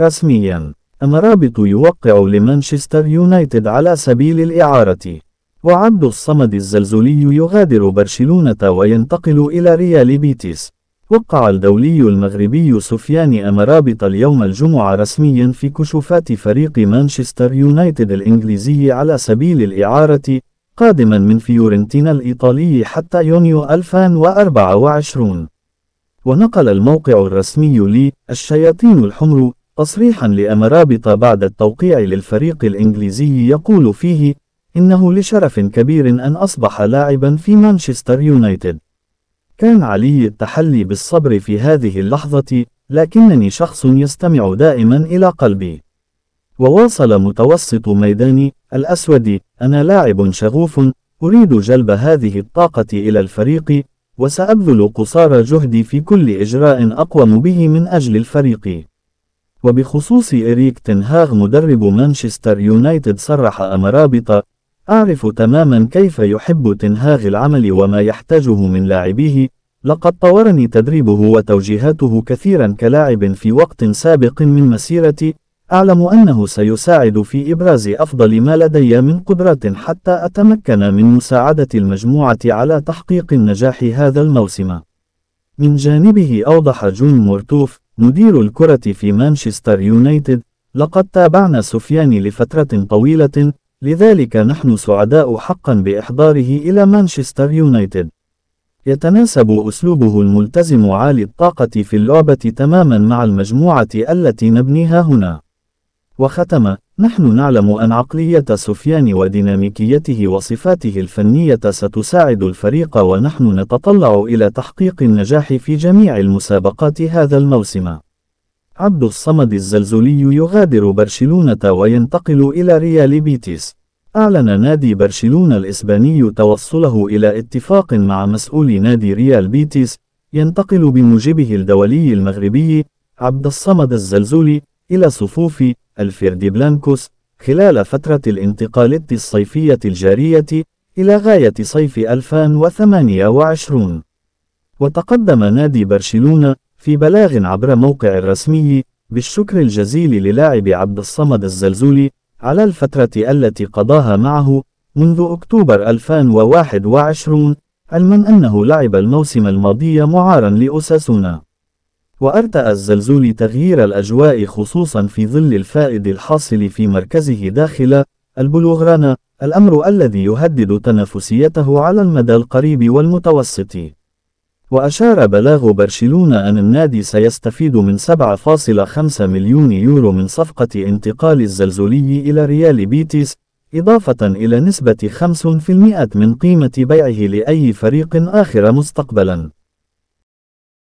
رسميا الرابط يوقع لمانشستر يونايتد على سبيل الإعارة وعبد الصمد الزلزولي يغادر برشلونة وينتقل إلى ريال بيتيس وقع الدولي المغربي سفيان أمرابط اليوم الجمعة رسميا في كشوفات فريق مانشستر يونايتد الإنجليزي على سبيل الإعارة قادما من فيورنتينا الإيطالي حتى يونيو 2024 ونقل الموقع الرسمي لي الشياطين الحمر تصريحا لأمرابط بعد التوقيع للفريق الإنجليزي يقول فيه إنه لشرف كبير أن أصبح لاعبا في مانشستر يونايتد كان علي التحلي بالصبر في هذه اللحظة لكنني شخص يستمع دائما إلى قلبي وواصل متوسط ميداني الأسود أنا لاعب شغوف أريد جلب هذه الطاقة إلى الفريق وسأبذل قصارى جهدي في كل إجراء أقوم به من أجل الفريق وبخصوص إريك تنهاغ مدرب مانشستر يونايتد صرح أمر رابطة أعرف تماما كيف يحب تنهاغ العمل وما يحتاجه من لاعبيه لقد طورني تدريبه وتوجيهاته كثيرا كلاعب في وقت سابق من مسيرتي أعلم أنه سيساعد في إبراز أفضل ما لدي من قدرات حتى أتمكن من مساعدة المجموعة على تحقيق النجاح هذا الموسم من جانبه أوضح جون مورتوف مدير الكرة في مانشستر يونايتد، لقد تابعنا سفيان لفترة طويلة، لذلك نحن سعداء حقا بإحضاره إلى مانشستر يونايتد. يتناسب أسلوبه الملتزم عالي الطاقة في اللعبة تماما مع المجموعة التي نبنيها هنا. وختم نحن نعلم أن عقلية سفيان وديناميكيته وصفاته الفنية ستساعد الفريق ونحن نتطلع إلى تحقيق النجاح في جميع المسابقات هذا الموسم. عبد الصمد الزلزولي يغادر برشلونة وينتقل إلى ريال بيتيس. أعلن نادي برشلونة الإسباني توصله إلى اتفاق مع مسؤول نادي ريال بيتيس، ينتقل بموجبه الدولي المغربي عبد الصمد الزلزولي إلى صفوف الفيرد بلانكوس خلال فترة الانتقالات الصيفية الجارية إلى غاية صيف 2028 وتقدم نادي برشلونة في بلاغ عبر موقع الرسمي بالشكر الجزيل للاعب عبد الصمد الزلزولي على الفترة التي قضاها معه منذ أكتوبر 2021 علما أنه لعب الموسم الماضي معارا لأساسونا وأرتأى الزلزول تغيير الأجواء خصوصا في ظل الفائد الحاصل في مركزه داخل البلوغرانا الأمر الذي يهدد تنافسيته على المدى القريب والمتوسط وأشار بلاغ برشلونة أن النادي سيستفيد من 7.5 مليون يورو من صفقة انتقال الزلزولي إلى ريال بيتيس إضافة إلى نسبة 5% من قيمة بيعه لأي فريق آخر مستقبلاً